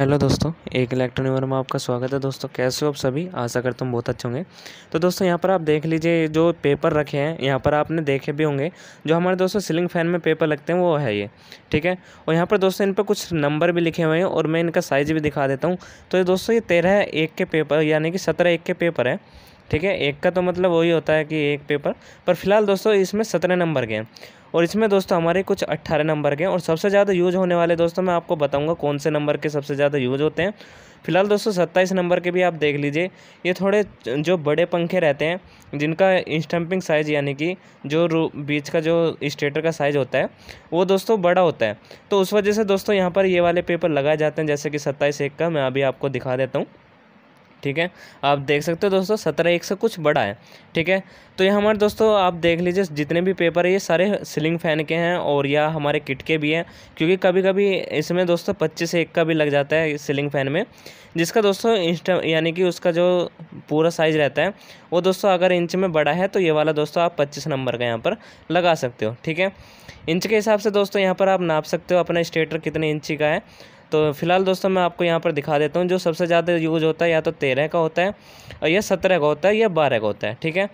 hello दोस्तों एक electronic में आपका स्वागत है दोस्तों कैसे हो आप सभी आशा करता हूँ बहुत अच्छे होंगे तो दोस्तों यहाँ पर आप देख लीजिए जो पेपर रखे हैं यहाँ पर आपने देखे भी होंगे जो हमारे दोस्तों सीलिंग फैन में पेपर लगते हैं वो है ये ठीक है और यहाँ पर दोस्तों इन पर कुछ नंबर भी लिखे हुए हैं और मैं इनका साइज भी दिखा देता हूँ तो ये दोस्तों ये तेरह एक के पेपर यानी कि सत्रह एक के पेपर है ठीक है एक का तो मतलब वही होता है कि एक पेपर पर फिलहाल दोस्तों इसमें सत्रह नंबर के हैं और इसमें दोस्तों हमारे कुछ अट्ठारह नंबर के हैं और सबसे ज़्यादा यूज होने वाले दोस्तों मैं आपको बताऊँगा कौन से नंबर के सबसे ज़्यादा यूज होते हैं फिलहाल दोस्तों सत्ताईस नंबर के भी आप देख लीजिए ये थोड़े जो बड़े पंखे रहते हैं जिनका स्टम्पिंग साइज़ यानी कि जो बीच का जो स्टेटर का साइज़ होता है वो दोस्तों बड़ा होता है तो उस वजह से दोस्तों यहाँ पर ये वाले पेपर लगाए जाते हैं जैसे कि सत्ताईस एक का मैं अभी आपको दिखा देता हूँ ठीक है आप देख सकते हो दोस्तों सत्रह एक से कुछ बड़ा है ठीक है तो ये हमारे दोस्तों आप देख लीजिए जितने भी पेपर है ये सारे सीलिंग फ़ैन के हैं और या हमारे किट के भी हैं क्योंकि कभी कभी इसमें दोस्तों पच्चीस एक का भी लग जाता है सीलिंग फ़ैन में जिसका दोस्तों इंस्टा यानी कि उसका जो पूरा साइज़ रहता है वो दोस्तों अगर इंच में बड़ा है तो ये वाला दोस्तों आप पच्चीस नंबर का यहाँ पर लगा सकते हो ठीक है इंच के हिसाब से दोस्तों यहाँ पर आप नाप सकते हो अपना स्टेटर कितने इंची का है तो फिलहाल दोस्तों मैं आपको यहाँ पर दिखा देता हूँ जो सबसे ज़्यादा यूज़ होता है या तो तेरह का होता है या सत्रह का होता है या बारह का होता है ठीक है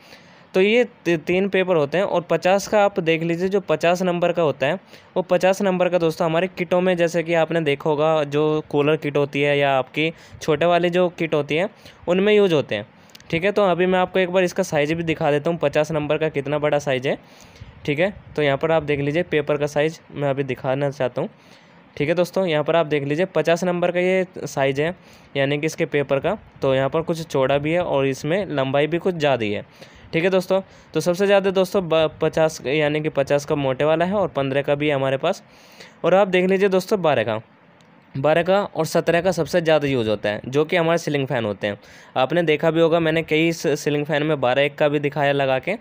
तो ये तीन पेपर होते हैं और पचास का आप देख लीजिए जो पचास नंबर का होता है वो पचास नंबर का दोस्तों हमारे किटों में जैसे कि आपने देखा होगा जो कूलर किट होती है या आपकी छोटे वाली जो किट होती है उनमें यूज होते हैं ठीक है तो अभी मैं आपको एक बार इसका साइज़ भी दिखा देता हूँ पचास नंबर का कितना बड़ा साइज़ है ठीक है तो यहाँ पर आप देख लीजिए पेपर का साइज़ मैं अभी दिखाना चाहता हूँ ठीक है दोस्तों यहाँ पर आप देख लीजिए पचास नंबर का ये साइज़ है यानी कि इसके पेपर का तो यहाँ पर कुछ चौड़ा भी है और इसमें लंबाई भी कुछ ज़्यादा है ठीक है दोस्तों तो सबसे ज़्यादा दोस्तों पचास यानी कि पचास का मोटे वाला है और पंद्रह का भी है हमारे पास और आप देख लीजिए दोस्तों बारह का बारह का और सत्रह का सबसे ज़्यादा यूज़ होता है जो कि हमारे सीलिंग फ़ैन होते हैं आपने देखा भी होगा मैंने कई सीलिंग फ़ैन में बारह एक का भी दिखाया लगा के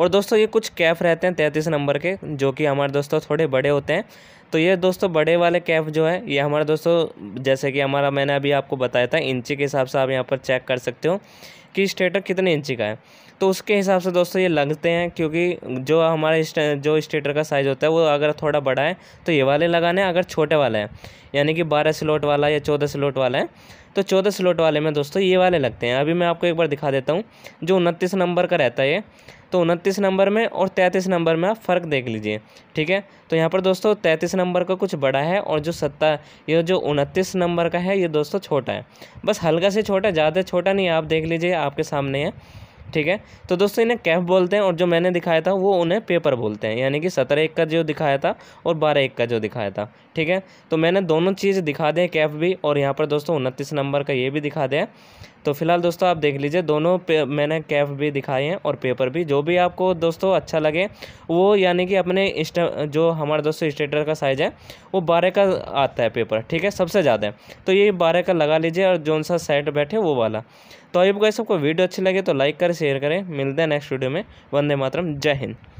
और दोस्तों ये कुछ कैफ़ रहते हैं तैंतीस नंबर के जो कि हमारे दोस्तों थोड़े बड़े होते हैं तो ये दोस्तों बड़े वाले कैफ़ जो है ये हमारे दोस्तों जैसे कि हमारा मैंने अभी आपको बताया था इंची के हिसाब से आप यहाँ पर चेक कर सकते हो कि स्टेटर कितने इंची का है तो उसके हिसाब से दोस्तों ये लगते हैं क्योंकि जो हमारे जो स्टेटर का साइज़ होता है वो अगर थोड़ा बड़ा है तो ये वाले लगाने अगर छोटे वाले हैं यानी कि बारह स्लोट वाला या चौदह स्लोट वाला है तो चौदह स्लॉट वाले में दोस्तों ये वाले लगते हैं अभी मैं आपको एक बार दिखा देता हूँ जो उनतीस नंबर का रहता है ये तो उनतीस नंबर में और तैंतीस नंबर में आप फ़र्क देख लीजिए ठीक है तो यहाँ पर दोस्तों तैंतीस नंबर का कुछ बड़ा है और जो सत्ता ये जो उनतीस नंबर का है ये दोस्तों छोटा है बस हल्का से छोटा ज़्यादा छोटा नहीं आप देख लीजिए आपके सामने है ठीक है तो दोस्तों इन्हें कैफ बोलते हैं और जो मैंने दिखाया था वो उन्हें पेपर बोलते हैं यानी कि सत्रह एक का जो दिखाया था और बारह एक का जो दिखाया था ठीक है तो मैंने दोनों चीज़ दिखा दें कैफ भी और यहाँ पर दोस्तों उनतीस नंबर का ये भी दिखा दें तो फिलहाल दोस्तों आप देख लीजिए दोनों मैंने कैफ भी दिखाई हैं और पेपर भी जो भी आपको दोस्तों अच्छा लगे वो यानी कि अपने जो हमारे दोस्तों स्टेटर का साइज़ है वो बारह का आता है पेपर ठीक है सबसे ज़्यादा तो ये बारह का लगा लीजिए और जो सा सेट बैठे वो वाला तो अभी सबको वीडियो अच्छी लगे तो लाइक करें शेयर करें मिलते हैं नेक्स्ट वीडियो में वंदे मातरम जय हिंद